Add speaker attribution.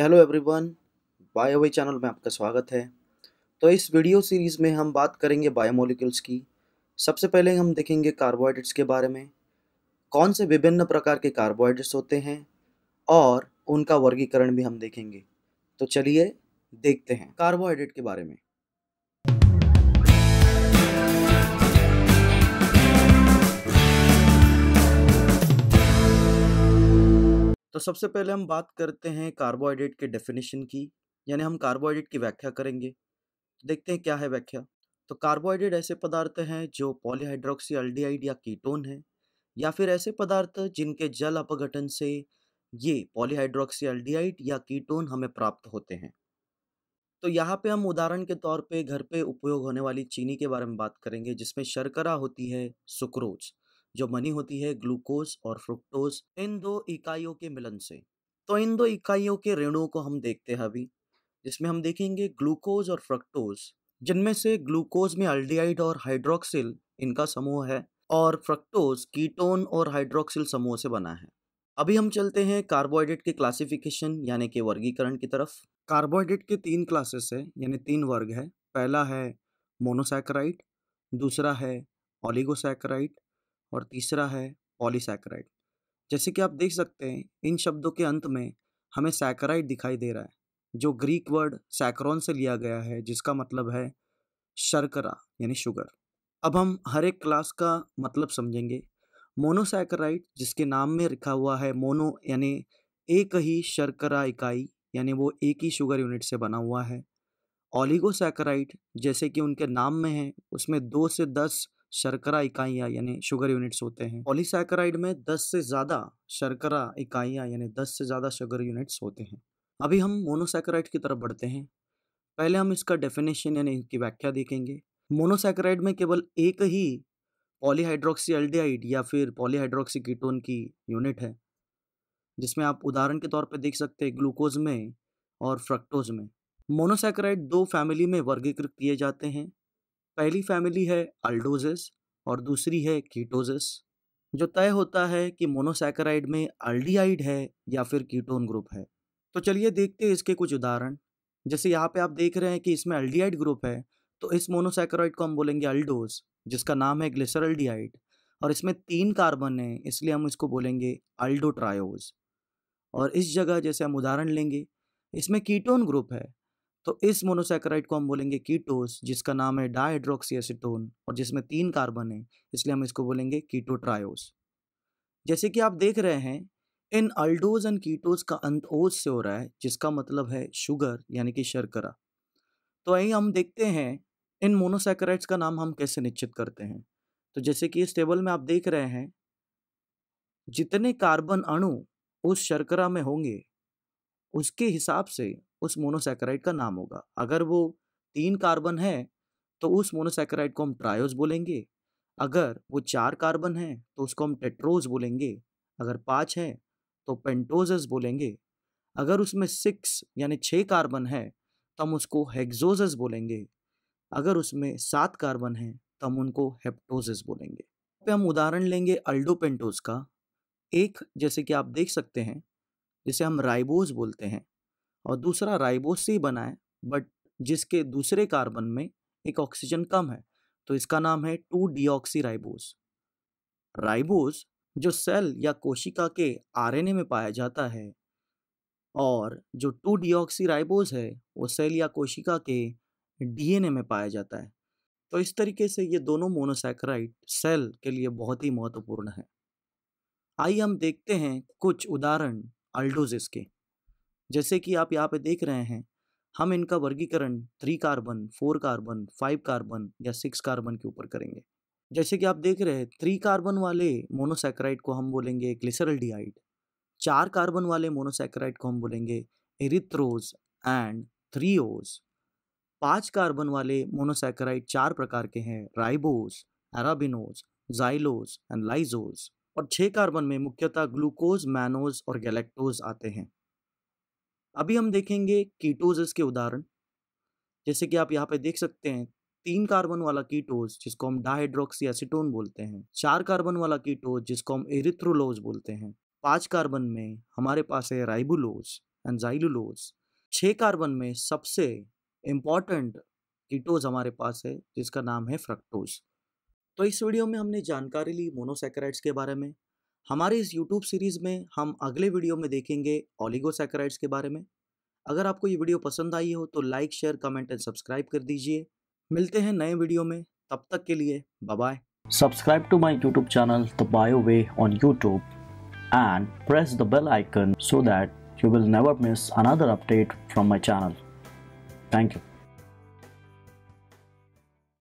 Speaker 1: hello everyone बायोवे channel में आपका स्वागत है तो इस वीडियो सीरीज़ में हम बात करेंगे बायोमोलिक्यूल्स की सबसे पहले हम देखेंगे कार्बोहाइड्रेट्स के बारे में कौन से विभिन्न प्रकार के कार्बोहाइड्रेट्स होते हैं और उनका वर्गीकरण भी हम देखेंगे तो चलिए देखते हैं कार्बोहाइड्रेट के बारे में तो सबसे पहले हम बात करते हैं कार्बोहाइड्रेट के डेफिनेशन की यानी हम कार्बोहाइड्रेट की व्याख्या करेंगे तो देखते हैं क्या है व्याख्या तो कार्बोहाइड्रेट ऐसे पदार्थ हैं जो पॉलीहाइड्रोक्सी अल्डिहाइड या कीटोन है या फिर ऐसे पदार्थ जिनके जल अपघटन से ये पॉलीहाइड्रोक्सी अल्डिहाइड या कीटोन हमें प्राप्त होते हैं तो यहाँ पे हम उदाहरण के तौर पे घर पे उपयोग होने वाली चीनी के बारे में बात करेंगे जिसमें शर्करा होती है सुक्रोज जो बनी होती है ग्लूकोज और फ्रुक्टोज इन दो इकाइयों के मिलन से तो इन दो इकाइयों के रेणुओं को हम देखते हैं अभी जिसमें हम देखेंगे ग्लूकोज और फ्रक्टोज जिनमें से ग्लूकोज में अल्डियाइड और हाइड्रोक्सिल इनका समूह है और फ्रक्टोज कीटोन और हाइड्रोक्सिल समूह से बना है अभी हम चलते हैं कार्बोहाइड्रेट के क्लासिफिकेशन यानी कि वर्गीकरण की तरफ कार्बोहाइड्रेट के तीन क्लासेस है यानी तीन वर्ग है पहला है मोनोसैकराइड दूसरा है ऑलिगोसैकराइड और तीसरा है पॉलीसैकराइड जैसे कि आप देख सकते हैं इन शब्दों के अंत में हमें सैकराइड दिखाई दे रहा है जो ग्रीक वर्ड सैक्रॉन से लिया गया है जिसका मतलब है शर्करा यानी शुगर अब हम हर एक क्लास का मतलब समझेंगे मोनोसैक्राइड जिसके नाम में लिखा हुआ है मोनो यानी एक ही शर्करा इकाई यानी वो एक ही शुगर यूनिट से बना हुआ है ऑलिगोसैकराइड जैसे कि उनके नाम में है उसमें दो से दस शर्करा इकाइयां यानी शुगर यूनिट्स होते हैं पॉलीसैकराइड में 10 से ज़्यादा शर्करा इकाइयां यानी 10 से ज़्यादा शुगर यूनिट्स होते हैं अभी हम मोनोसैकराइड की तरफ बढ़ते हैं पहले हम इसका डेफिनेशन यानी इसकी व्याख्या देखेंगे मोनोसैकराइड में केवल एक ही पॉलीहाइड्रोक्सी एल्डिहाइड या फिर पॉलीहाइड्रोक्सी कीटोन की यूनिट है जिसमें आप उदाहरण के तौर पर देख सकते हैं ग्लूकोज में और फ्रक्टोज में मोनोसैकराइड दो फैमिली में वर्गीकृत किए जाते हैं पहली फैमिली है अल्डोजेस और दूसरी है कीटोजेस जो तय होता है कि मोनोसैकराइड में अल्डियाइड है या फिर कीटोन ग्रुप है तो चलिए देखते हैं इसके कुछ उदाहरण जैसे यहाँ पे आप देख रहे हैं कि इसमें अल्डियाइड ग्रुप है तो इस मोनोसैकराइड को हम बोलेंगे अल्डोज जिसका नाम है ग्लिसरल्डिहाइड और इसमें तीन कार्बन है इसलिए हम इसको बोलेंगे अल्डोट्रायोज और इस जगह जैसे हम उदाहरण लेंगे इसमें कीटोन ग्रुप है तो इस मोनोसैकराइड को हम बोलेंगे कीटोस जिसका नाम है डाहाइड्रोक्सी और जिसमें तीन कार्बन है इसलिए हम इसको बोलेंगे ट्रायोस जैसे कि आप देख रहे हैं इन अल्डोज एंड कीटोज का अंत ओज से हो रहा है जिसका मतलब है शुगर यानी कि शर्करा तो यही हम देखते हैं इन मोनोसैकराइड्स का नाम हम कैसे निश्चित करते हैं तो जैसे कि इस टेबल में आप देख रहे हैं जितने कार्बन अणु उस शर्करा में होंगे उसके हिसाब से उस मोनोसेक्राइड का नाम होगा अगर वो तीन कार्बन है तो उस मोनोसेक्राइड को हम ट्रायोज बोलेंगे अगर वो चार कार्बन है तो उसको हम टेट्रोज बोलेंगे अगर पाँच है तो पेंटोजस बोलेंगे अगर उसमें सिक्स यानी छः कार्बन है तो हम उसको हेक्जोजस बोलेंगे अगर उसमें सात कार्बन है तो हम उनको हेप्टोजस बोलेंगे पे हम उदाहरण लेंगे अल्डोपेंटोज का एक जैसे कि आप देख सकते हैं जिसे हम राइबोज बोलते हैं और दूसरा राइबोस से ही बना है बट जिसके दूसरे कार्बन में एक ऑक्सीजन कम है तो इसका नाम है टू डीऑक्सी राइबोस राइबोस जो सेल या कोशिका के आरएनए में पाया जाता है और जो टू डीऑक्सी राइबोस है वो सेल या कोशिका के डीएनए में पाया जाता है तो इस तरीके से ये दोनों मोनोसैकराइड सेल के लिए बहुत ही महत्वपूर्ण है आइए हम देखते हैं कुछ उदाहरण अल्डोजिस के जैसे कि आप यहाँ पे देख रहे हैं हम इनका वर्गीकरण three carbon four carbon five carbon या सिक्स कार्बन के ऊपर करेंगे जैसे कि आप देख रहे हैं थ्री कार्बन वाले मोनोसेक्राइड को हम बोलेंगे ग्लिसरल डिहाइड चार कार्बन वाले मोनोसेक्राइड को हम बोलेंगे एरिथ्रोज एंड थ्रीओज पांच कार्बन वाले मोनोसेक्राइड चार प्रकार के हैं ribose arabinose xylose and lyxose और छह कार्बन में मुख्यतः ग्लूकोज मैनोज और गैलेक्टोज आते हैं अभी हम देखेंगे कीटोजेस के उदाहरण जैसे कि आप यहाँ पे देख सकते हैं तीन कार्बन वाला कीटोज जिसको हम डाहाइड्रोक्सी एसिटोन बोलते हैं चार कार्बन वाला कीटोज जिसको हम एरिथ्रोलोज बोलते हैं पांच कार्बन में हमारे पास है राइबुलोज एंड छः कार्बन में सबसे इम्पॉर्टेंट कीटोज हमारे पास है जिसका नाम है फ्रक्टोज तो इस वीडियो में हमने जानकारी ली मोनोसेक्राइड्स के बारे में हमारे इस यूट्यूब सीरीज़ में हम अगले वीडियो में देखेंगे ओलिगोसैक्राइड्स के बारे में अगर आपको ये वीडियो पसंद आई हो तो like share comment and subscribe कर दीजिए मिलते हैं नए वीडियो में तब तक के लिए bye subscribe to my YouTube channel the bio way on YouTube and press the bell icon so that you will never miss another update from my channel thank you